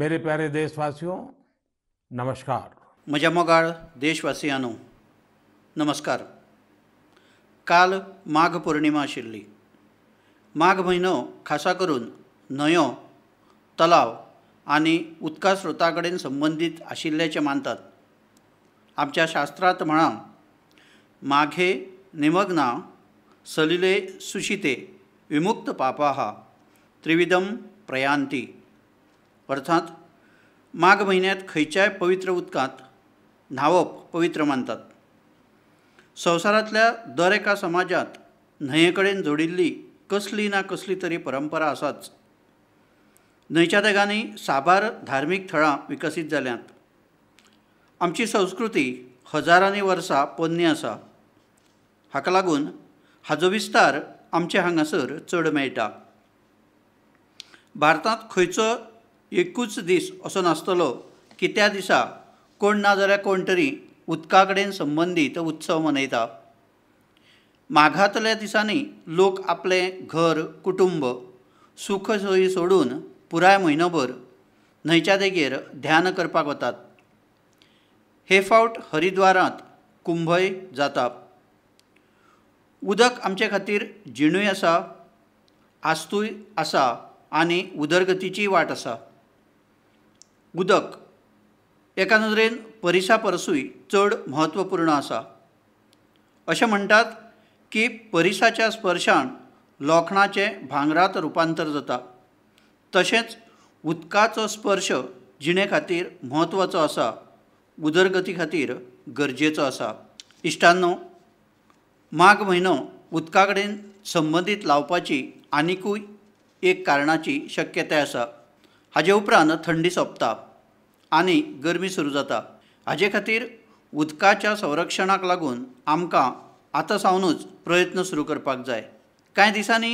मेरे प्यारे देशवासियों नमस्कार माझ्या मोगाळ देशवासियांनो नमस्कार काल माघ पौर्णिमा आशिल्ली माघ म्हयनो खासा करून न्हंयो तलाव आणि उदका स्रोता कडेन संबंदीत आशिल्ल्याचें मानतात आमच्या शास्त्रांत म्हणा माघे निमग्ना सलिले सुशिते विमुक्त हा त्रिविदम प्रयांती अर्थात माघ महिन्यात खंयच्याय पवित्र उदकात न्हांवप पवित्र मानतात संवसारांतल्या दर एका समाजात न्हंये जोडिल्ली कसली ना कसली तरी परंपरा आसाच न्हंयच्या देगांनी साबार धार्मीक थळां विकसीत जाल्यांत आमची संस्कृती हजारांनी वर्सां पोन्नी आसा हाका लागून हाजो विस्तार आमचे हांगासर चड मेळटा भारतांत खंयचो एकूच दीस असो नासतलो की त्या दिसा कोण ना जाल्यार कोण तरी उदका कडेन संबंदीत उत्सव मनयता माघातल्या दिसांनी लोक आपलें घर कुटुंब सुख सोयी सोडून पुराय म्हयनोभर न्हंयच्या देगेर ध्यान करपाक वतात हे फावट हरिद्वारांत कुंभय जाता उदक आमचे खातीर जिणूय आसा आस्तूय आसा आनी उदरगतीची वाट आसा उदक एका नदरेन परिसा परसूय चड म्हत्वपूर्ण आसा अशें म्हणटात की परिसाच्या स्पर्शान लोखणाचें भांगरात रुपांतर जाता तशेंच उदकाचो स्पर्श जिणे खातीर म्हत्वाचो आसा उदरगती खातीर गरजेचो आसा इश्टांनो माघ म्हयनो उदका कडेन संबंदीत लावपाची आनिकूय एक कारणाची शक्यताय आसा हाजे उपरांत थंडी सोंपता आनी गरमी सुरू जाता हाजे खातीर उदकाच्या संरक्षणाक लागून आमकां आतां सावनूच प्रयत्न सुरू करपाक जाय कांय दिसांनी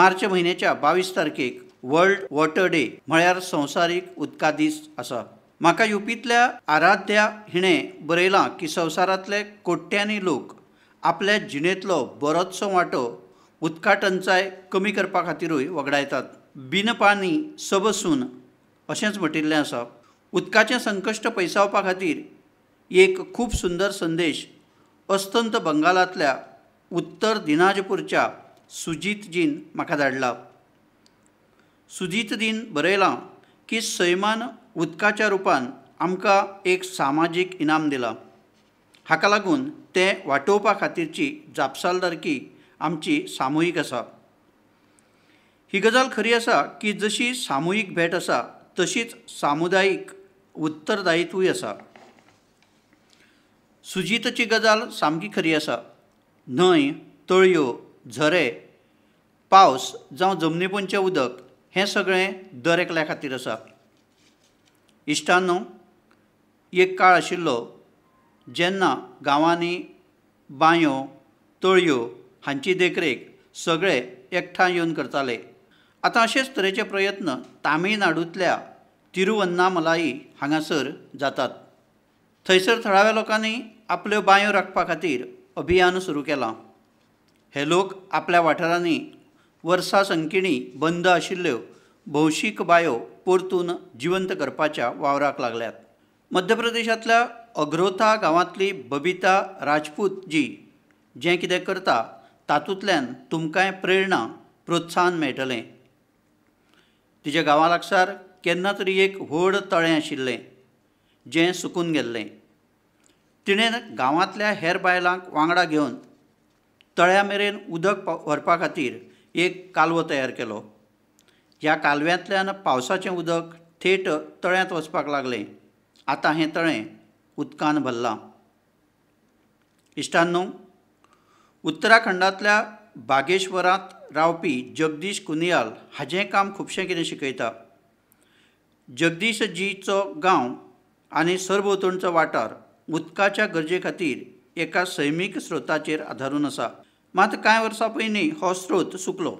मार्च म्हयन्याच्या बावीस तारखेक वर्ल्ड वॉटर डे म्हळ्यार संवसारीक उदका दीस आसा म्हाका युपीतल्या आराध्या हिणें बरयलां की संवसारांतले कोट्ट्यांनी लोक आपल्या जिणेंतलो बरोचसो वांटो उदका टंचाय कमी करपा खातीरूय वगडायतात बिनपानी सबसून अशेंच म्हटिल्लें आसा उदकाचें संकश्ट पयसावपा खातीर एक खूब सुंदर संदेश अस्तंत बंगालांतल्या उत्तर दिनाजपूरच्या सुजीतजीन म्हाका धाडला सुजीतजीन बरयलां की सैमान उदकाच्या रुपान आमकां एक सामाजीक इनाम दिलां हाका लागून तें वाटोवपा खातीरची जापसालदारकी आमची सामुहीक आसा ही गजाल खरी असा की जशी सामूहिक भेट असा तशीच सामुदायिक उत्तरदायित्वूय असा सुजितची गजाल सामकी खरी असा न्हंय तळयो झरे पावस जावं जमनीपोंदचें उदक हें सगळें दर एकल्या खातीर आसा इश्टान एक काळ आशिल्लो जेन्ना गांवांनी बांयो तळयो हांची देखरेख सगळे एकठांय येवन करताले आता अशेच तरेचे प्रयत्न तामिळनाडूतल्या तिरुवन्नामलाई हांगासर जातात थंयसर थळाव्या लोकांनी आपल्यो बांयो राखपा खातीर अभियान सुरू केलां हे लोक आपल्या वाठारांनी वर्सा संकिणी बंद आशिल्ल्यो भौशीक बांयो परतून जिवंत करपाच्या वावराक लागल्यात मध्य प्रदेशांतल्या अग्रोथा गांवांतली बबिता राजपूत जी जें कितें करता तातूंतल्यान तुमकांय प्रेरणा प्रोत्साहन मेळटलें तिच्या गांवा लागसार केन्ना तरी एक व्हड तळें आशिल्लें जें सुकून गेल्लें तिणें गांवांतल्या हेर बायलांक वांगडा घेवन तळ्या मेरेन उदक व्हरपा खातीर एक कालवो तयार केलो ह्या कालव्यांतल्यान पावसाचें उदक थेट तळ्यांत वचपाक लागलें आतां हें तळें उदकान भरलां इश्टांनो उत्तराखंडांतल्या बागेश्वरांत रावपी जगदीश कुनियाल हाजें काम खुबशें कितें शिकयता जीचो गांव आनी सरभोंवतणचो वाठार उदकाच्या गरजे खातीर एका सैमीक स्रोताचेर आदारून आसा मात कांय वर्सां पयलीं हो स्रोत सुकलो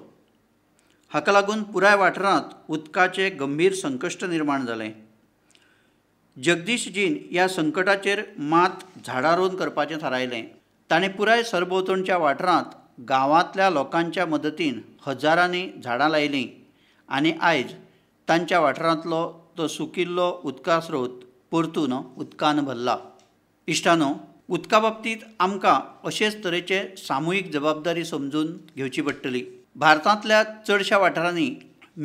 हाका लागून पुराय वाठारांत उदकाचें गंभीर संकश्ट निर्माण जालें जगदीशजीन ह्या संकटाचेर मात रोवन करपाचें थारायलें ताणें पुराय सरभोंवतणच्या वाठारांत गावातल्या लोकांच्या मदतीन हजारांनी झाडां लायलीं आनी आयज तांच्या वाठारांतलो तो सुकिल्लो उदका स्रोत परतून उदकान भरला इश्टानो उदका बाबतींत आमकां अशेच तरेचे सामुहीक जबाबदारी समजून घेवची पडटली भारतांतल्या चडशा वाठारांनी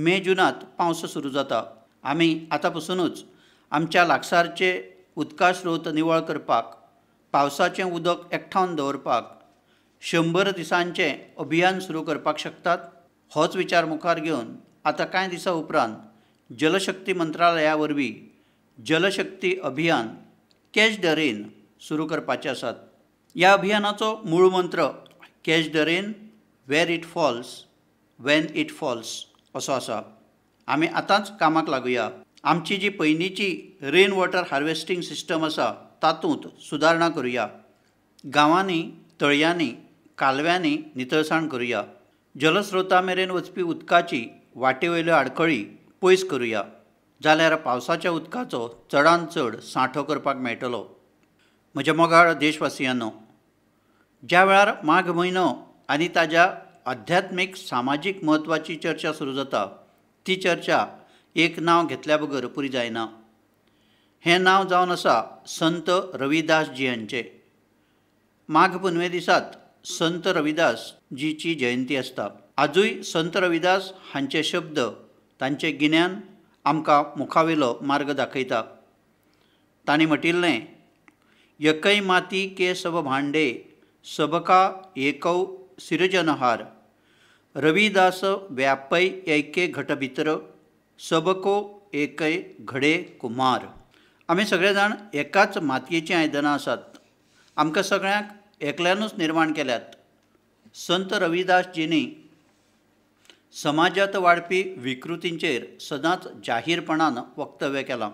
मे जुनांत पावस सुरू जाता आमी आतां पसूनच आमच्या लागसारचे उदका स्रोत निवळ करपाक पावसाचें उदक एकठावन दवरपाक शंभर दिसांचे अभियान सुरू करपाक शकतात होच विचार मुखार घेवन आतां कांय दिसां उपरांत जलशक्ती मंत्रालया वरवीं जलशक्ती अभियान कॅच द रेन सुरू करपाचें आसात ह्या अभियानाचो मूळ मंत्र catch the rain it falls when it falls असो आसा आमी आतांच कामाक लागुया आमची जी पयलींची रेन वॉटर हार्वेस्टींग सिस्टम आसा तातूंत सुदारणा करुया गांवांनी तळयांनी कालव्याने नितळसाण करूया जलस्रोतामेरेन वचपी उदकाची वाटेवयल्यो आडखळी पयस करूया जाल्यार पावसाच्या उदकाचो चडांत चड सांठो करपाक मेळटलो म्हज्या मोगाळ देशवासियांनो ज्या वेळार माघ म्हयनो आनी ताज्या आध्यात्मीक सामाजीक म्हत्वाची चर्चा सुरू जाता ती चर्चा एक नांव घेतल्या बगर पुरी जायना हें नांव जावन आसा संत जी हांचें माघ पुनवे दिसात संत रविदास जीची जयंती असता आजूय संत रविदास हांचे शब्द तांचे गिन्यान आमकां मुखावेलो मार्ग दाखयता तांणी म्हटिल्लें यकय माती के सब भांडे सबका एकव सिरजनहार रविदास व्यापय ऐके घट भितर सबको एकय घडे कुमार आमी सगळे जाण एकाच मातयेचीं आयदनां आसात आमकां सगळ्यांक एकल्यानंच निर्माण केल्यात संत रविदासजींनी समाजात वाढपी विकृतींचे सदांच जाहीरपणान वक्तव्य केलं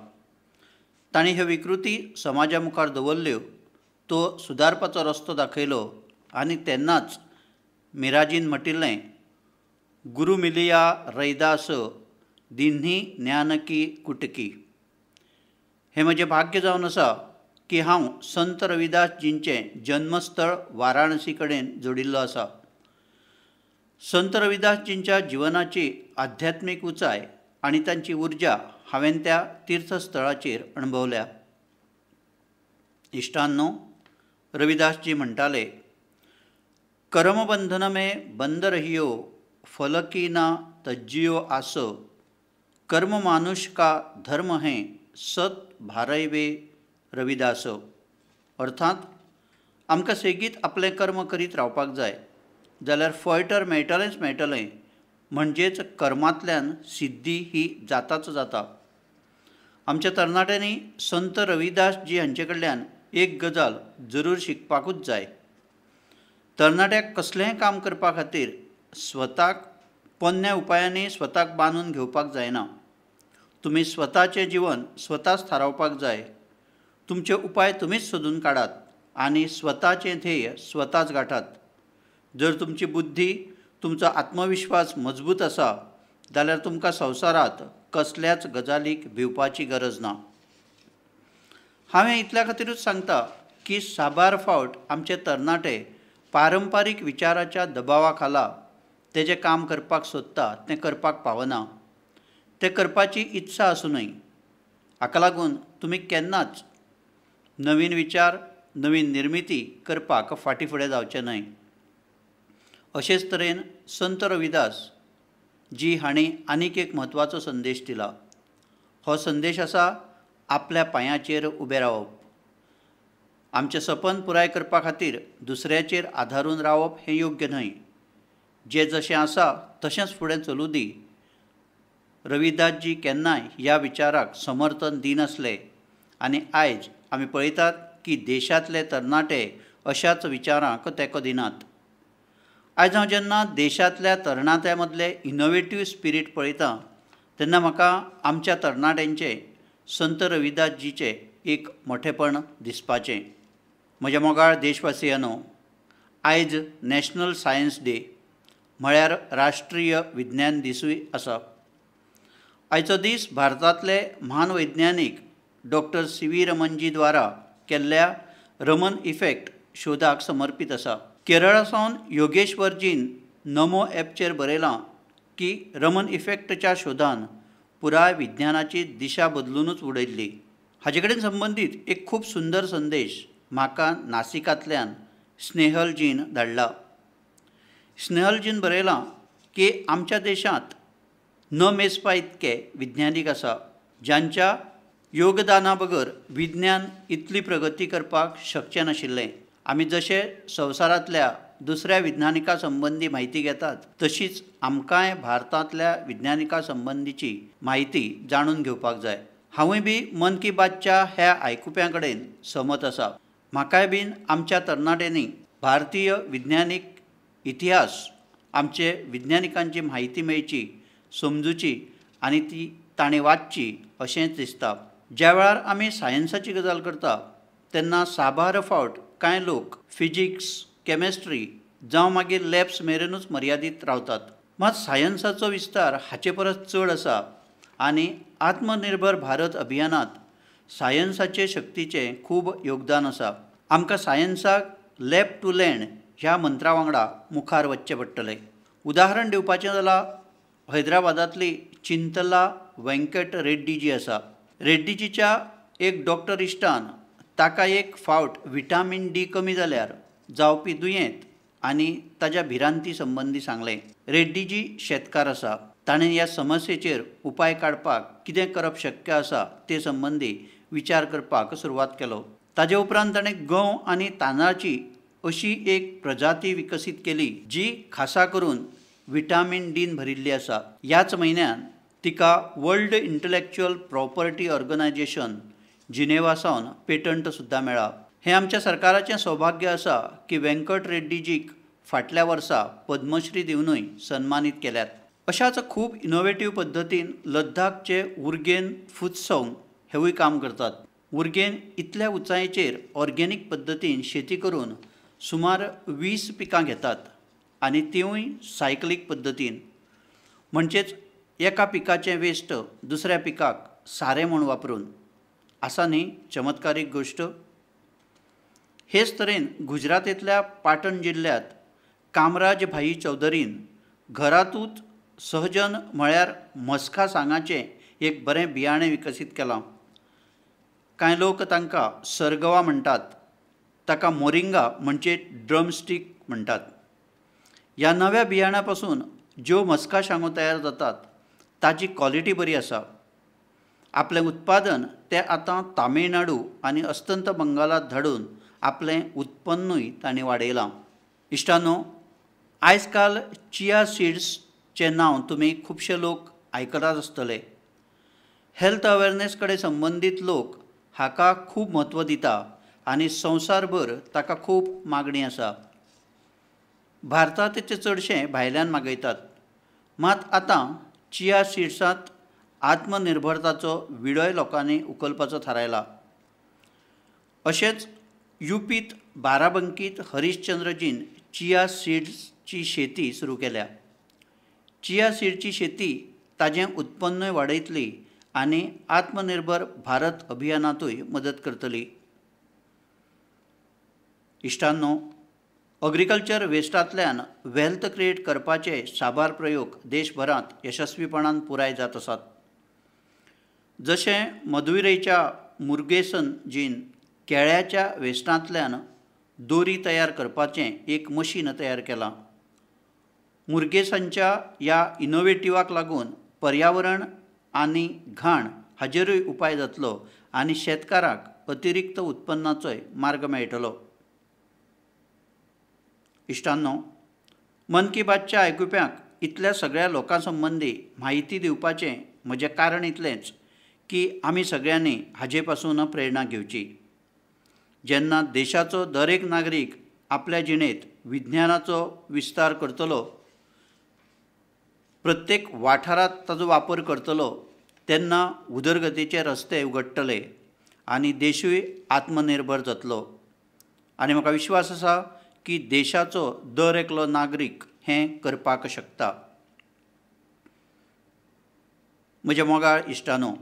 तांणी हे विकृती समाजा मुखार दवरल्यो तो सुदारपाचो रस्तो दाखयलो आणि तेन्नाच मिराजीन म्हटिल्लें गुरु मिलिया रैदास दिन्ही ज्ञानकी कुटकी हे म्हजें भाग्य जावन आसा की हांव संत रविदासजींचें जन्मस्थळ वाराणसी कडेन जोडिल्लो आसा संत रविदासजींच्या जिवनाची आध्यात्मीक उंचाय आनी तांची उर्जा हांवें त्या तीर्थस्थळाचेर अणभवल्या इश्टांनो रविदासजी म्हणटाले कर्मबंधन में बंद रहियो फलकी ना तज्जियो आसो कर्म मानुष का धर्म हे सत भारैवे रविदास अर्थात आमकां सेगीत आपलें कर्म करीत रावपाक जाय जाल्यार तर मेळटलेंच मेळटलें म्हणजेच कर्मांतल्यान सिद्धी ही जाताच जाता आमच्या तरणाट्यांनी संत रविदास जी हांचे कडल्यान एक गजाल जरूर शिकपाकूच जाय तरणाट्याक कसलेंय काम करपा खातीर स्वताक पोन्न्या उपायांनी स्वताक बांदून घेवपाक जायना तुमी स्वताचें जिवन स्वताच थारावपाक जाय तुमचे उपाय तुम्हीच शोधून काढात आणि स्वतःचे ध्येय स्वतःच गाठात जर तुमची बुद्धी तुमचो आत्मविश्वास मजबूत असा जाल्यार तुमकां संसारात कसल्याच गजालीक भिवपाची गरज ना हांवें इतल्या खातीरूच सांगता की साबार फावट आमचे तरणाटे पारंपारीक विचाराच्या दबावा खाला तेजें काम करपाक सोदता तें करपाक पावना तें करपाची इत्सा आसूनय हाका लागून तुमी केन्नाच नवीन विचार नवीन निर्मिती करपाक फाटी फुडें जावचें न्हय अशेच तरेन संत रविदास जी हांणी आनीक एक म्हत्वाचो संदेश दिला हो संदेश आसा आपल्या पांयाचेर उबें रावप आमचें सपन पुराय करपा खातीर दुसऱ्याचेर आधारून रावप हें योग्य न्हय जें जशें आसा तशेंच फुडें चलूं दी रविदासजी केन्नाय ह्या विचाराक समर्थन दिनासले आनी आयज आमी पळयतात की देशांतले तरणाटे अशाच विचारांक तेंको दिनात आयज हांव जेन्ना देशांतल्या तरणाट्या मदले इनोवेटीव स्पिरीट पळयतां तेन्ना म्हाका आमच्या तरणाट्यांचे संत रविदासजीचे एक मोठेपण दिसपाचे म्हज्या मोगाळ देशवासियांनो आयज नॅशनल सायन्स डे म्हळ्यार राष्ट्रीय विज्ञान दिसूय आसा आयचो दीस भारतांतले महान वैज्ञानीक डॉक्टर सी व्ही रमनजी द्वारा केल्ल्या रमन इफेक्ट शोधाक समर्पित आसा केरळा सावन योगेश्वरजीन नमो ॲपचेर बरयलां की रमन इफेक्टच्या शोधान पुराय विज्ञानाची दिशा बदलूनच उडयल्ली हाजे कडेन संबंदीत एक खूब सुंदर संदेश म्हाका नासिकांतल्यान स्नेहलजीन धाडला स्नेहलजीन बरयलां की आमच्या देशांत न मेजपा इतके विज्ञानीक आसा ज्यांच्या योगदाना बगर विज्ञान इतली प्रगती करपाक शक्य नाशिल्ले आमी जशें संवसारांतल्या दुसऱ्या विज्ञानिका संबंदी माहिती घेतात तशीच आमकांय भारतांतल्या विज्ञानिका संबंदीची माहिती जाणून घेवपाक जाय हांवूय बी मन की बातच्या ह्या आयकुप्यां कडेन सहमत आसा म्हाकाय बीन आमच्या तरणाट्यांनी भारतीय विज्ञानीक इतिहास आमचे विज्ञानिकांची माहिती मेळची समजुची आनी ती ताणें वाचची अशेंच दिसता ज्या वेळार आमी सायन्साची गजाल करता तेन्ना साबार फावट कांय लोक फिजिक्स केमिस्ट्री जावं मागीर लॅब्स मेरेनूच मर्यादीत रावतात मात सायन्साचो विस्तार हाचे परस चड आसा आनी आत्मनिर्भर भारत अभियानांत सायन्साचे शक्तीचें खूब योगदान आसा आमकां सायन्साक लॅब टू लँड ह्या मंत्रा वांगडा मुखार वच्चें पडटलें उदाहरण दिवपाचें जाल्यार हैदराबादांतली चिंतला वेंकट रेड्डी जी आसा रेड्डीजीच्या एक डॉक्टर इश्टान ताका एक फावट विटामीन डी कमी जाल्यार जावपी दुयेंत आनी ताज्या भिरांती संबंदी सांगले रेड्डीजी शेतकार आसा ताणें ह्या समस्येचेर उपाय काडपाक कितें करप शक्य आसा ते संबंदी विचार करपाक सुरवात केलो ताजे उपरांत ताणें गंव आनी तांदळाची अशी एक प्रजाती विकसीत केली जी खासा करून विटामीन डीन भरिल्ली आसा ह्याच म्हयन्यान तिका world intellectual property organization Geneva सावन पेटंट सुद्दां मेळ्ळा हें आमच्या सरकाराचें सौभाग्य आसा की व्यंकट रेड्डीजीक फाटल्या वर्सा पद्मश्री दिवनूय सन्मानीत केल्यात अशाच खूब इनोव्हेटीव पद्दतीन लद्दाखचे उर्गेन फुत्सौंग हेवूय काम करतात उर्गेन इतल्या उंचायेचेर ऑर्गेनीक पद्दतीन शेती करून सुमार वीस पिकां घेतात आनी तिवूय सायकलीक पद्दतीन म्हणजेच एका पिकाचे वेस्ट दुसऱ्या पिकाक सारे म्हूण वापरून आसा न्ही चमत्कारीक गोष्ट हेच तरेन गुजरातेतल्या पाटण जिल्ह्यात कामराज भाई चौधरीन घरातूच सहजन म्हळ्यार मस्का सांगाचे एक बरें बियाणें विकसीत केलां कांय लोक तांकां सरगवा म्हणटात ताका मोरिंगा म्हणजे ड्रमस्टीक म्हणटात ह्या नव्या बियाण्या पासून ज्यो मस्का शांगो तयार जातात ताजी क्वॉलिटी बरी आसा आपलें उत्पादन ते आतां तामिळनाडू आनी अस्तंत बंगालात धाडून आपलें उत्पन्नूय तांणी वाडयलां इश्टानो आयज काल चिया सिड्सचें नांव तुमी खुबशे लोक आयकतात आसतले हेल्थ अवेरनेस कडेन संबंदीत लोक हाका खूब म्हत्व दिता आनी संवसारभर ताका खूब मागणी आसा भारतांत तेचें चडशें भायल्यान मागयतात मात आतां चिया सीड्सांत आत्मनिर्भरताचो विडय लोकांनी उखलपाचो थारायला अशेंच युपीत बाराबंकीत हरिश्चंद्रजीन चिया सीड्सची शेती सुरू केल्या चिया सीडची शेती ताजें उत्पन्नूय वाडयतली आनी आत्मनिर्भर भारत अभियानांतूय मदत करतली इश्टांनो अग्रिकल्चर वेस्टांतल्यान वेल्थ क्रिएट करपाचे साबार प्रयोग देशभरांत यशस्वीपणान पुराय जात आसात जशें मधुरेच्या मुर्गेसन जीन केळ्याच्या वेस्टांतल्यान दोरी तयार करपाचें एक मशीन तयार केलां मुर्गेसांच्या ह्या इनोवेटिवाक लागून पर्यावरण आनी घाण हाजेरूय उपाय जातलो आनी शेतकाराक अतिरिक्त उत्पन्नाचोय मार्ग मेळटलो इश्टांनो मन की बातच्या ऐकुप्याक इतल्या सगळ्या लोकां संबंदी म्हायती दिवपाचें म्हजें कारण इतलेंच की आमी सगळ्यांनी हाजे पासून प्रेरणा घेवची जेन्ना देशाचो एक नागरीक आपल्या जिणेंत विज्ञानाचो विस्तार करतलो प्रत्येक वाठारांत ताजो वापर करतलो तेन्ना उदरगतीचे रस्ते उगडटले आनी देशूय आत्मनिर्भर जातलो आनी म्हाका विश्वास आसा की देशाचो दर एकलो नागरीक हें करपाक शकता म्हज्या मोगाळ इश्टानो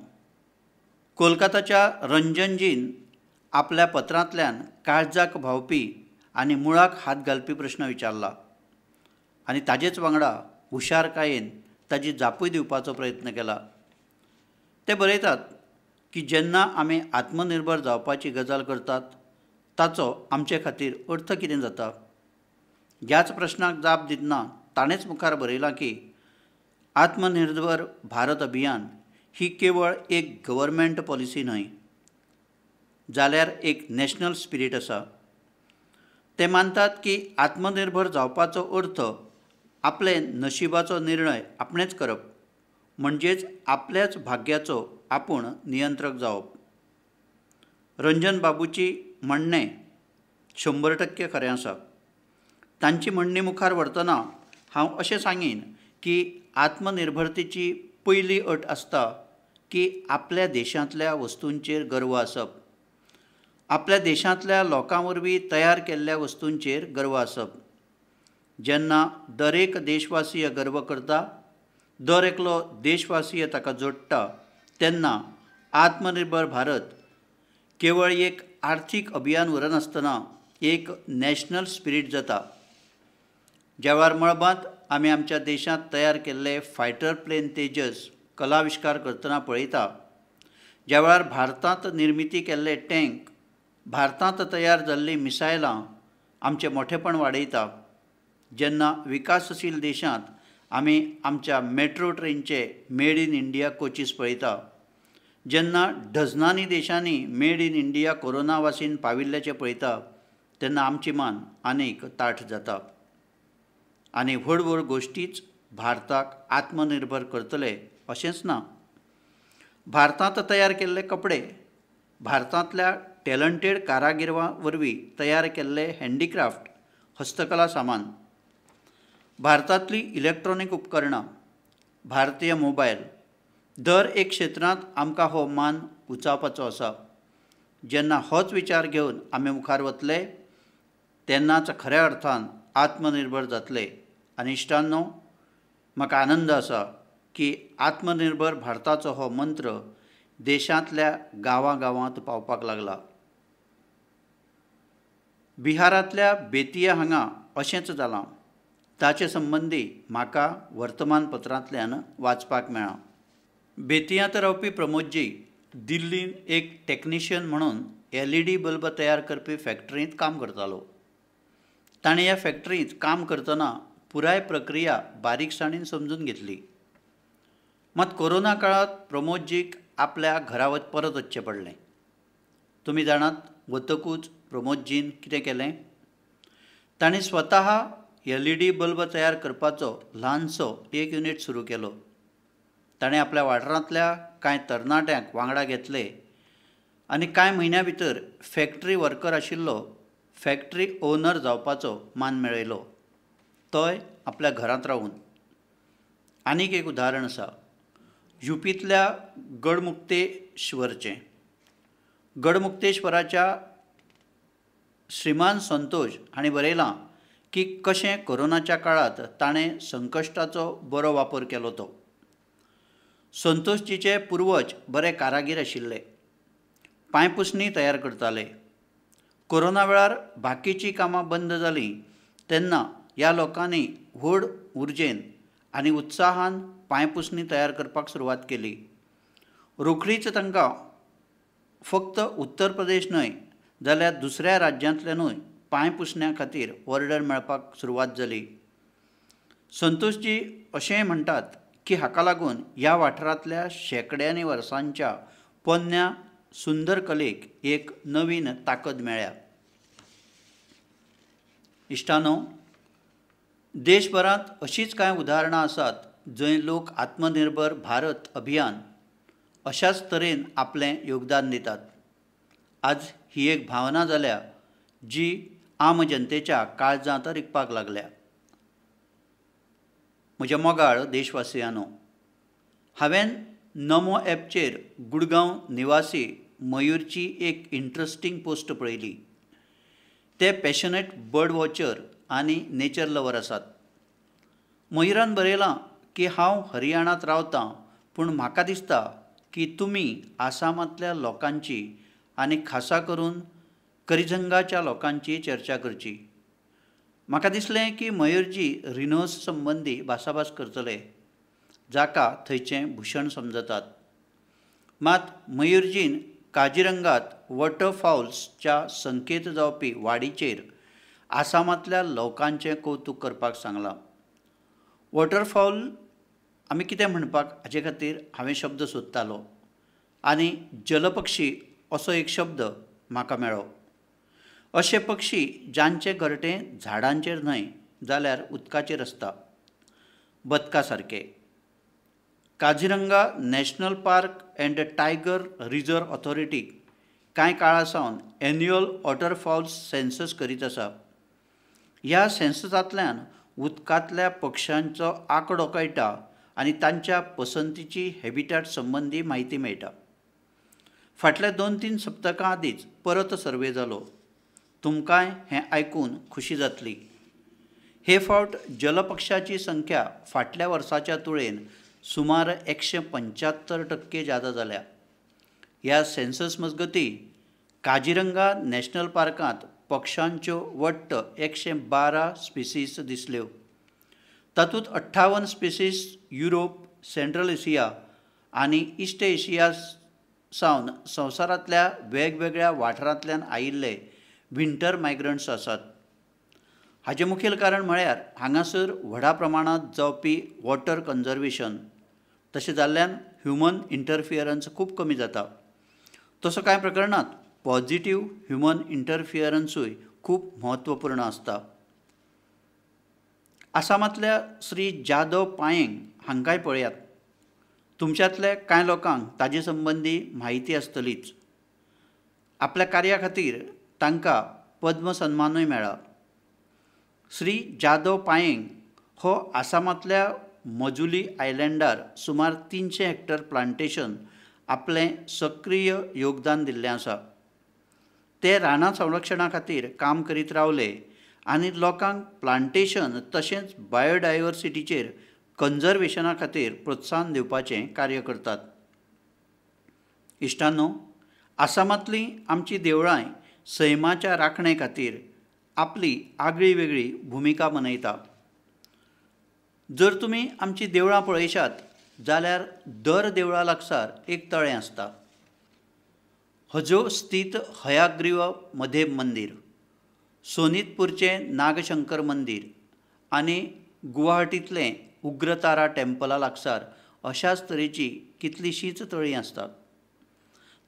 कोलकाताच्या रंजनजीन आपल्या पत्रांतल्यान काळजाक भावपी आनी मुळाक हात घालपी प्रस्न विचारला आनी ताजेच वांगडा हुशारकायेन ताजी जापूय दिवपाचो प्रयत्न केला ते बरयतात की जेन्ना आमी आत्मनिर्भर जावपाची गजाल करतात ताचो आमचे खातीर अर्थ कितें जाता ह्याच प्रश्नाक जाप दितना ताणेंच मुखार बरयलां की आत्मनिर्भर भारत अभियान ही केवळ एक गव्हर्मेंट पॉलिसी न्हय जाल्यार एक नॅशनल स्पिरिट आसा ते मानतात की आत्मनिर्भर जावपाचो अर्थ आपले नशिबाचो निर्णय आपणेच करप म्हणजेच आपल्याच भाग्याचो आपूण नियंत्रक जावप रंजन बाबूची म्हणणे शंभर टक्के खरें आसा तांची म्हणणी मुखार व्हरतना हांव अशें सांगीन की आत्मनिर्भरतेची पयली अट आसता की आपल्या देशांतल्या वस्तूंचेर गर्व आसप आपल्या देशांतल्या लोकां वरवीं तयार केल्ल्या वस्तूंचेर गर्व आसप जेन्ना दरेक देशवासीय गर्व करता दर एकलो देशवासीय ताका जोडटा तेन्ना आत्मनिर्भर भारत केवळ एक आर्थिक अभियान व्हरन आसतना एक नॅशनल स्पिरिट जाता ज्या वेळार मळबांत आमी आमच्या देशांत तयार केल्ले फायटर प्लेन तेजस कलाविष्कार करतना पळयता ज्या वेळार भारतांत निर्मिती केल्ले टँक भारतांत तयार जाल्लीं मिसायलां आमचे मोठेपण वाडयता जेन्ना विकासशील देशांत आमी आमच्या मेट्रो ट्रेनचे मेड इन इंडिया कोचीस पळयता जेन्ना डझनांनी देशांनी made in India corona vaccine पाविल्ल्याचें पळयता तेन्ना आमची मान आनीक ताठ जाता आनी व्हड व्हड गोश्टीच भारताक आत्मनिर्भर करतले अशेंच ना भारतांत तयार केल्ले कपडे भारतांतल्या टॅलंटेड कारागिरवा वरवीं तयार केल्ले हँडीक्राफ्ट हस्तकला सामान भारतांतलीं इलेक्ट्रॉनिक उपकरणां भारतीय मोबायल दर एक क्षेत्रांत आमकां हो मान उंचावपाचो आसा जेन्ना होच विचार घेवन आमी मुखार वतले तेन्नाच खऱ्या अर्थान आत्मनिर्भर जातले आनी इश्टांनो म्हाका आनंद आसा की आत्मनिर्भर भारताचो हो मंत्र देशांतल्या गांवांत पावपाक लागला बिहारांतल्या बेतिया हांगा अशेंच जालां ताचे संबंदी म्हाका वर्तमानपत्रांतल्यान वाचपाक मेळ्ळां बेतयांत रावपी प्रमोदजी दिल्लीन एक टॅक्निशियन म्हणून एल ई डी बल्ब तयार करपी फॅक्टरींत काम करतालो ताणें ह्या फॅक्टरींत काम करतना पुराय प्रक्रिया बारीकसाणेन समजून घेतली मात कोरोना काळांत प्रमोदजीक आपल्या घरा परत वचचें पडलें तुमी जाणात वतकूच प्रमोदजीन कितें केलें ताणें स्वता L E e D bulb तयार करपाचो ल्हानसो एक युनिट सुरू केलो ताणें आपल्या वाठारांतल्या कांय तरणाट्यांक वांगडा घेतले आनी कांय म्हयन्या भितर फॅक्टरी वर्कर आशिल्लो फॅक्ट्री ओनर जावपाचो मान मेळयलो तोय आपल्या घरांत रावून आनीक एक उदाहरण आसा युपींतल्या गडमुक्तेश्वरचें गडमुक्तेश्वराच्या श्रीमान संतोष हांणी बरयलां की कशें कोरोनाच्या काळांत ताणें संकश्टाचो बरो वापर केलो तो संतोषजीचे पूर्वज बरे कारागीर आशिल्ले पांयपुसणी तयार करताले कोरोना वेळार बाकीची कामां बंद जालीं तेन्ना ह्या लोकांनी व्हड उर्जेन आनी उत्साहान पांयपुसणी तयार करपाक सुरवात केली रोखडीच तांकां फक्त उत्तर प्रदेश न्हय जाल्यार दुसऱ्या राज्यांतल्यानूय पांय खातीर ऑर्डर मेळपाक सुरवात जाली संतोषजी अशेंय म्हणटात की हाका लागून ह्या वाठारांतल्या शेकड्यांनी वर्सांच्या पोन्न्या सुंदर कलेक एक नवीन ताकद मेळ्या इश्टानो देशभरांत अशींच कांय उदाहरणां आसात जंय लोक आत्मनिर्भर भारत अभियान अशाच तरेन आपलें योगदान दितात आज ही एक भावना जाल्या जी आम जनतेच्या काळजांत रिगपाक लागल्या म्हज्या मोगाळ देशवासियांनो हांवें नमो एपचेर गुडगांव निवासी मयूरची एक इंट्रस्टींग पोस्ट पळयली ते पॅशनेट बर्ड वॉचर आनी नेचर लवर आसात मयुरान बरयलां की हांव हरियाणांत रावतां पूण म्हाका दिसता की तुमी आसामांतल्या लोकांची आनी खासा करून करिझंगाच्या लोकांची चर्चा करची म्हाका दिसलें की मयूरजी रिनोस संबंदी भासाभास करतले जाका थंयचें भुशण समजतात मात मयूरजीन काजिरंगात वॉटरफॉल्सच्या संकेत जावपी वाडीचेर आसामांतल्या लोकांचें कौतुक करपाक सांगलां वॉटरफॉल आमी कितें म्हणपाक हाचे खातीर हांवें शब्द सोदतालो आनी जलपक्षी असो एक शब्द म्हाका मेळ्ळो अशे पक्षी ज्यांचे घरटे झाडांचेर न्हय जाल्यार उदकाचेर आसता बदका सारके Kaziranga national park and tiger reserve ऑथॉरिटीक कांय काळा सावन एन्युअल वॉटरफॉल्स सेन्सस करीत आसा ह्या सेन्ससांतल्यान उदकांतल्या पक्ष्यांचो आंकडो कळटा आनी तांच्या पसंतीची हॅबिटाट संबंदी म्हायती मेळटा फाटल्या दोन तीन सप्तकां आदींच परत सर्वे जालो तुमकांय हें आयकून खुशी जातली हे फावट जलपक्षाची संख्या फाटल्या वर्साच्या तुळेन सुमार एकशे पंच्यात्तर टक्के जादा जाल्या ह्या सेन्सस मजगती काजिरंगा नॅशनल पार्कांत पक्षांच्यो वट्ट एकशे बारा स्पिसीस दिसल्यो तातूंत अठ्ठावन स्पिसीस युरोप सेंट्रल एशिया आनी इस्ट एशिया सावन संवसारांतल्या वेगवेगळ्या वाठारांतल्यान आयिल्ले विंटर मायग्रंट्स आसात हाजे मुखेल कारण म्हळ्यार हांगासर व्हडा प्रमाणांत जावपी वॉटर कन्जर्वेशन तशें जाल्ल्यान ह्युमन इंटरफियरन्स खूब कमी जाता तसो कांय प्रकरणांत पॉझिटिव्ह ह्युमन इंटरफियरन्सूय खूब म्हत्वपूर्ण आसता आसामांतल्या श्री जाधव पायेंग हांकांय पळयात तुमच्यातल्या कांय लोकांक ताजे संबंदी म्हायती आसतलीच आपल्या कार्या खातीर तांकां पद्म सन्मानूय श्री जाधव पायेंग हो आसामांतल्या मजुली आयलँडार सुमार तिनशे हेक्टर प्लांटेशन आपलें सक्रीय योगदान दिल्लें आसा ते रानां संरक्षणा खातीर काम करीत रावले आनी लोकांक प्लांटेशन तशेंच बायोडायवर्सिटीचेर कन्जर्वेशना खातीर प्रोत्साहन दिवपाचें कार्य करतात इष्टानो आसामांतलीं आमचीं देवळांय सैमाच्या राखणे खातीर आपली आगळी वेगळी भुमिका मनयता जर तुमी आमची देवळां पळयशात जाल्यार दर देवळा लागसार एक तळें आसता हजो स्थित हयाग्रीव मधे मंदीर सोनितपूरचें नागशंकर मंदीर आनी गुवाहाटींतलें उग्रतारा टेम्पला लागसार अशाच तरेची कितलीशींच तळीं आसतात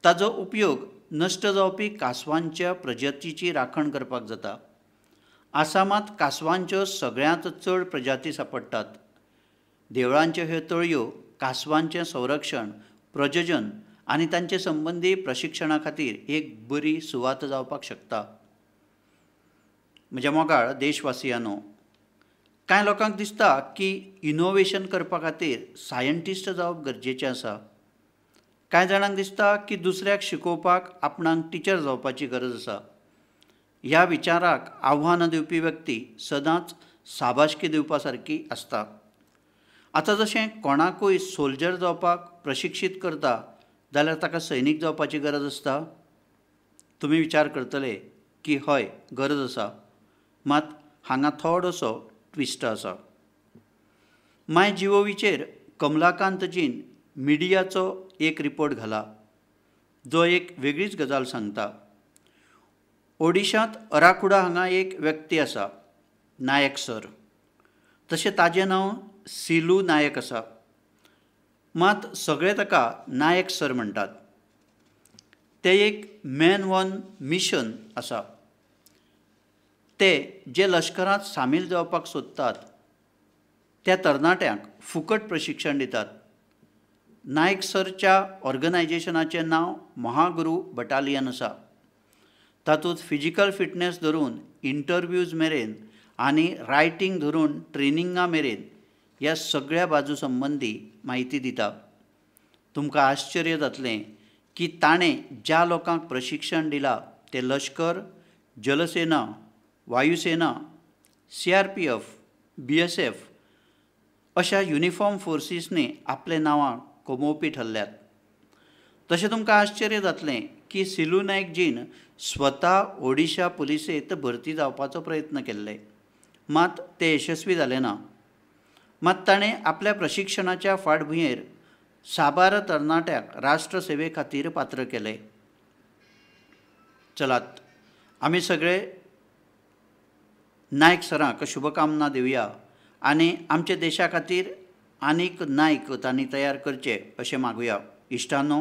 ताजो उपयोग नष्ट जावपी कासवांच्या प्रजातीची राखण करपाक जाता आसामात कासवांच्यो सगळ्यांत चड प्रजाती सापडटात देवळांच्यो ह्यो तळयो कासवांचें संरक्षण प्रजजन आनी तांचे संबंदी प्रशिक्षणा खातीर एक बरी सुवात जावपाक शकता म्हज्या मोगाळ देशवासियांनो कांय लोकांक दिसता की इनोव्हेशन करपा खातीर सायंटिस्ट जावप गरजेचें आसा कांय जाणांक दिसता की दुसऱ्याक शिकोवपाक आपणाक टिचर जावपाची गरज आसा ह्या विचाराक आव्हानां दिवपी व्यक्ती सदांच साबाशकी दिवपा सारकी आसता आतां जशें कोणाकूय सोल्जर जावपाक प्रशिक्षीत करता जाल्यार ताका सैनीक जावपाची गरज आसता तुमी विचार करतले की हय गरज आसा मात हांगा थोडोसो ट्विस्ट आसा माय जिओवीचेर कमलाकांत मिडियाचो एक रिपोर्ट घाला जो एक वेगळीच गजाल सांगता ओडिशांत अराकुडा हांगा एक व्यक्ती आसा नायक सर तशें ताजें नांव सिलू नायक आसा मात सगळे ताका नायक सर म्हणटात ते एक मॅन वन मिशन आसा ते जे लश्करांत सामील जावपाक सोदतात त्या तरणाट्यांक फुकट प्रशिक्षण दितात नायक सरच्या ऑर्गनायजेशनाचें नांव महागुरू बटालियन आसा तातूंत फिजिकल फिटनेस धरून इंटरव्यूज मेरेन आनी रायटींग धरून ट्रेनिंगा मेरेन ह्या सगळ्या बाजू संबंदी म्हायती दिता तुमकां आश्चर्य जातलें की ताणें ज्या लोकांक प्रशिक्षण दिलां ते लश्कर जलसेना वायुसेना C R P F B S F अशा युनिफॉर्म फोर्सिसनी आपले नांवांक कोमोवपी ठरल्यात तशें तुमकां आश्चर्य जातलें की सिलू नायक जीन स्वता ओडिशा पुलिसेंत भरती जावपाचो प्रयत्न केल्ले मात ते यशस्वी झाले ना मात ताणें आपल्या प्रशिक्षणाच्या फाटभुंयेर साबार तरणाट्याक राष्ट्रसेवे खातीर पात्र केले चलात आमी सगळे नायक सरांक शुभकामना दिवया आनी आमच्या देशा खातीर आनीक नायक तांणी तयार करचे अशें मागुया इश्टानो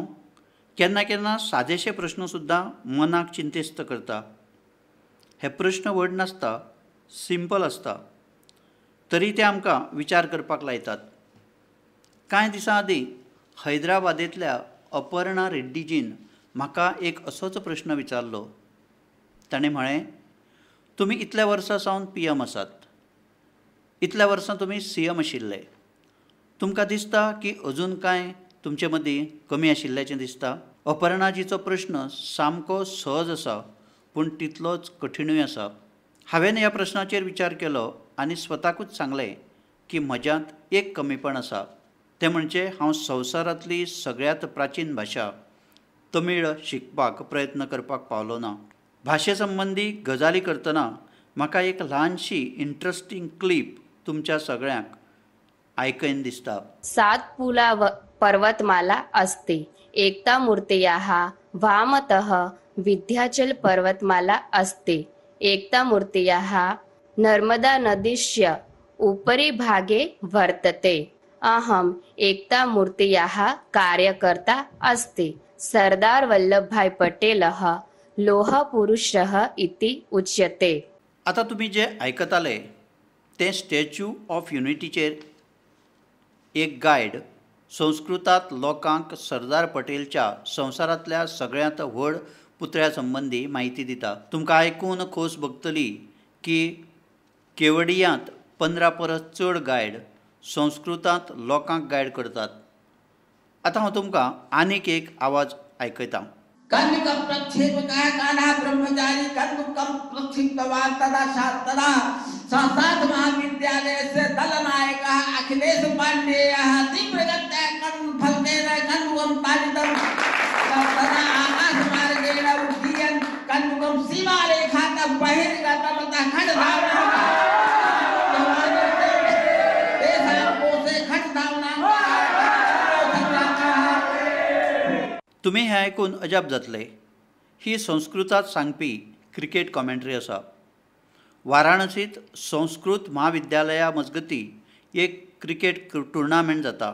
केन्ना केन्ना सादेशे प्रस्न सुद्दां मनाक चिंतेस्त करता हे प्रश्न व्हड नासता सिंपल आसता तरी ते आमकां विचार करपाक लायतात कांय दिसां आदीं हैदराबादेंतल्या अपर्णा रेड्डीजीन म्हाका एक असोच प्रश्न विचारलो ताणें म्हळें तुमी इतल्या वर्सा सावन पी एम आसात इतल्या वर्सां तुमी सी एम आशिल्ले तुमकां दिसता की अजून कांय तुमचे मदीं कमी आशिल्ल्याचें दिसता अपर्णाजीचो प्रश्न सामको सहज आसा पूण तितलोच कठीणूय आसा हांवें ह्या प्रश्नाचेर विचार केलो आनी स्वताकूच सांगलें की म्हज्यांत एक कमीपण आसा तें म्हणजे हांव संवसारांतली सगळ्यांत प्राचीन भाशा तमीळ शिकपाक प्रयत्न करपाक पावलो ना भाशे संबंदी गजाली करतना म्हाका एक ल्हानशी इंट्रस्टिंग क्लीप तुमच्या सगळ्यांक आयकन दिसता सात पुला पर्वतमाला असते एकता मूर्तया हा वामत विद्याचल पर्वतमाला असते एकता मूर्तया हा नर्मदा नदीश्य उपरी भागे वर्तते अहम एकता मूर्तया कार्यकर्ता असते सरदार वल्लभभाई पटेल लोह पुरुष इति उच्यते आता तुम्ही जे ऐकत आले ते स्टॅच्यू ऑफ युनिटीचे एक गायड संस्कृतात लोकांक सरदार पटेलच्या संसारातल्या सगळ्यांत व्हड पुतळ्या संबंदी माहिती दिता तुमकां आयकून खोस भोगतली की केवडियांत पंदरा परस चड गायड संस्कृतांत लोकांक गायड करतात आतां हांव तुमकां आनीक एक आवाज आयकयतां कर्म का प्रक्षेप का काना ब्रह्मचारी कर्म कम प्रक्षिप्तवा तदा शास्त्रा सात महाविद्यालय से दल नायक अखिलेश पांडे तीव्र गत्या कर्म फलकेन तालितम तदा आकाश सीमा रेखा का बहिर्गतम खंड धारा तुम्ही हे ऐकून अजाप जातले ही संस्कृतात सांगपी क्रिकेट कॉमेंट्री असा वाराणसीत संस्कृत महाविद्यालया मजगती एक क्रिकेट टुर्नामेंट जाता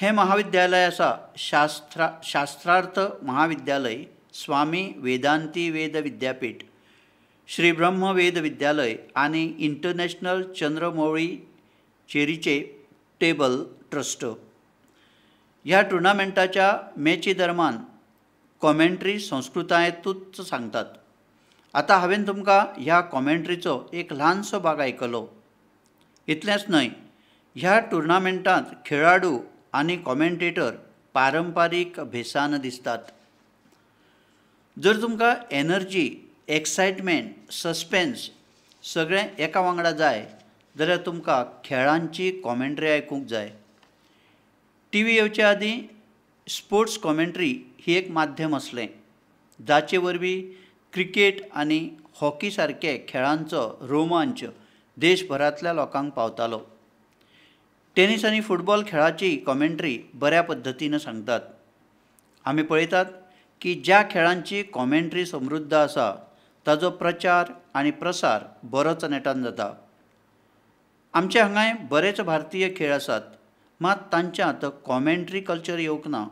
हे महाविद्यालय असा शास्त्रा शास्त्रार्थ महाविद्यालय स्वामी वेदांती वेद विद्यापीठ श्री ब्रह्म वेद विद्यालय आणि इंटरनॅशनल चंद्रमौळी चेरीचे टेबल ट्रस्ट ह्या टुर्नामेंटाच्या मॅची दरम्यान कॉमेंट्री संस्कृतायेतूच सांगतात आता हांवें तुमकां ह्या कॉमेंट्रीचो एक ल्हानसो भाग आयकलो इतलेंच न्हय ह्या टुर्नामेंटांत खेळाडू आनी कॉमेंटेटर पारंपारीक भेसान दिसतात जर तुमकां एनर्जी एक्सायटमेंट सस्पेन्स सगळें एका वांगडा जाय जाल्यार तुमकां खेळांची कॉमेंट्री आयकूंक जाय टी व्ही येवच्या आधी स्पोर्ट्स कॉमेंट्री ही एक माध्यम असले जाचे वरवी क्रिकेट आणि हॉकी सारके खेळांचो रोमांच देशभरातल्या लोकांक पावतालो टेनिस आणि फुटबॉल खेळाची कॉमेंट्री बऱ्या पद्धतीनं सांगतात आम्ही पळयतात की ज्या खेळांची कॉमेंट्री समृद्ध असा ताजो प्रचार आणि प्रसार बरोच नेटान जाता आमचे हांगा बरेच भारतीय खेळ आसात मात तांच्यात कॉमेंट्री कल्चर येवंक ना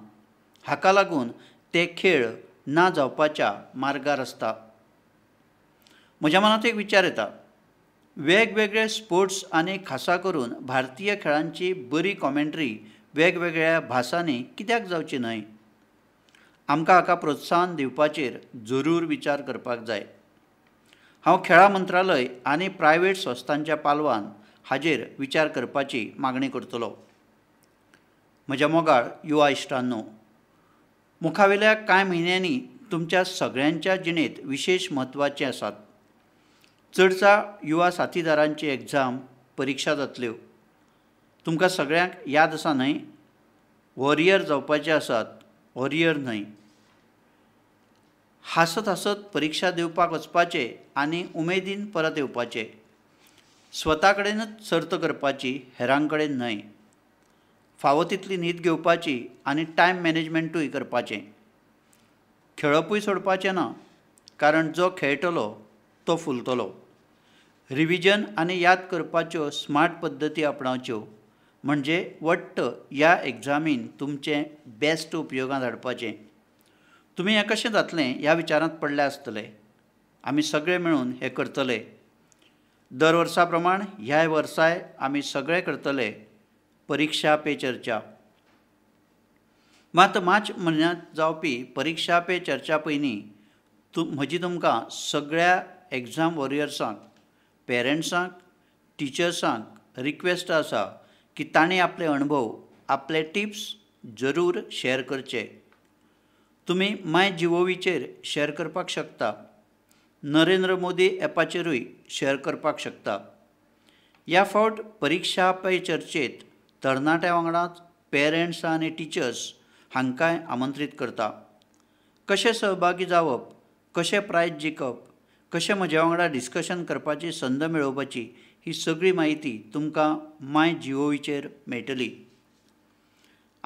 हाका लागून ते खेळ ना जावपाच्या मार्गार आसता म्हज्या मनांत एक विचार येता वेगवेगळे स्पोर्ट्स आनी खासा करून भारतीय खेळांची बरी कॉमेंट्री वेगवेगळ्या भासांनी कित्याक जावची न्हय आमकां हाका प्रोत्साहन दिवपाचेर जरूर विचार करपाक जाय हांव खेळा मंत्रालय आनी प्रायव्हेट संस्थांच्या पालवान हाजेर विचार करपाची मागणी करतलो म्हज्या मोगाळ युवा इश्टांनो मुखावेल्या कांय म्हयन्यांनी तुमच्या सगळ्यांच्या जिणेंत विशेष म्हत्वाचे आसात चडसा युवा साथीदारांची एग्जाम परीक्षा जातल्यो तुमकां सगळ्यांक याद आसा न्हय वॉरियर जावपाचे आसात वॉरियर न्हय हांसत हांसत परीक्षा दिवपाक वचपाचे आनी उमेदीन परत येवपाचे स्वता कडेनच सर्त करपाची हेरां कडेन न्हय फावो तितली न्हीद घेवपाची आनी टायम मॅनेजमेंटूय करपाचें खेळपूय सोडपाचें ना कारण जो खेळटलो तो फुलतलो रिविजन आनी याद करपाच्यो स्मार्ट पद्दती आपणावच्यो म्हणजे वट्ट ह्या एग्जामीन तुमचें बेस्ट उपयोगांत हाडपाचें तुमी हें कशें जातलें ह्या विचारांत पडलें आसतलें आमी सगळे मेळून हें करतले दर वर्सा प्रमाण ह्या वर्साय आमी सगळें करतले परीक्षा पे चर्चा मात मार्च म्हयन्यांत जावपी परीक्षा पे चर्चा पयलीं तु म्हजी तुमकां सगळ्या एग्जाम वॉरियर्सांक पेरंट्सांक टिचर्सांक रिक्वेस्ट आसा की ताणें आपले अणभव आपले टिप्स जरूर शेअर करचे तुम्ही माय जिओवीचेर शेअर करपाक शकता नरेंद्र मोदी ॲपाचेरूय शेअर करपाक शकता या फावट परीक्षा पे चर्चेत तरणाट्या वांगडाच पेरंट्स आनी टिचर्स हांकांय आमंत्रीत करता कशें सहभागी जावप कशें प्रायज जिखप कशें म्हज्या वांगडा डिस्कशन करपाची संद मेळोवपाची ही सगळी म्हायती तुमकां माय जिओवीचेर मेळटली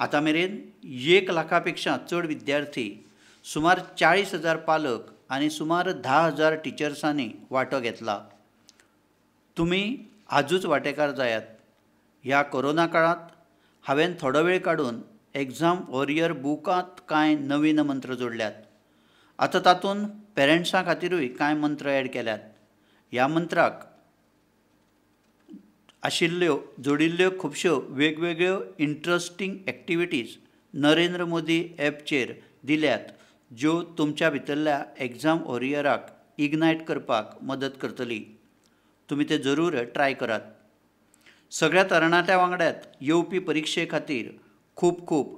आतां मेरेन एक लाखा पेक्षा चड विद्यार्थी सुमार चाळीस हजार पालक आनी सुमार धा हजार टिचर्सांनी वांटो घेतला तुमी आजूच वांटेकार जायात ह्या कोरोना काळात हांवें थोडो वेळ काडून एग्जाम वॉरियर बुकांत कांय नवीन मंत्र जोडल्यात आतां तातूंत पेरंट्सां खातीरूय कांय मंत्र एड केल्यात ह्या मंत्राक आशिल्ल्यो जोडिल्ल्यो खुबश्यो वेगवेगळ्यो इंट्रस्टींग एक्टिविटीज नरेंद्र मोदी एपचेर दिल्यात ज्यो तुमच्या भितरल्या एग्जाम वॉरियराक इग्नायट करपाक मदत करतली तुमी ते जरूर ट्राय करात सगळ्या तरणाट्या वांगड्यात येवपी परिक्षे खातीर खूब खूब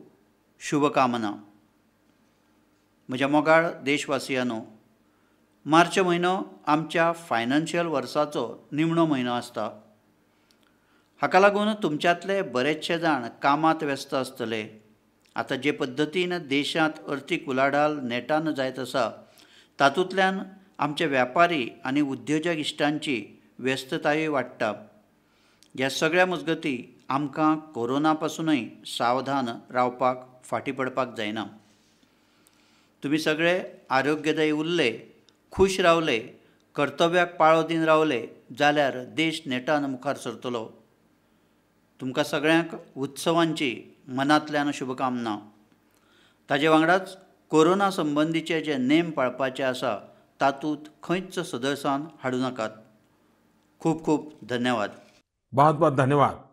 शुभकामना म्हज्या मोगाळ देशवासियांनो मार्च म्हयनो आमच्या फायनान्शियल वर्साचो निमणो म्हयनो आसता हाका लागून तुमच्यातले बरेचशे जाण कामात व्यस्त आसतले आतां जे पद्दतीन देशांत अर्थीक उलाढाल नेटान जायत आसा तातूंतल्यान आमचे व्यापारी आनी उद्योजक इश्टांची व्यस्तताय वाडटा ह्या सगळ्या मजगती आमकां कोरोना पासूनय सावधान रावपाक फाटी पडपाक जायना तुमी सगळे आरोग्यदायी उरले खूश रावले कर्तव्याक पाळो दिन रावले जाल्यार देश नेटान मुखार सरतलो तुमकां सगळ्यांक उत्सवांची मनांतल्यान शुभकामना ताजे वांगडाच कोरोना संबंदीचे जे नेम पाळपाचे आसा तातूंत खंयच सदळसाण हाडूं नाकात खूब खूब धन्यवाद बहुत बहुत धन्यवाद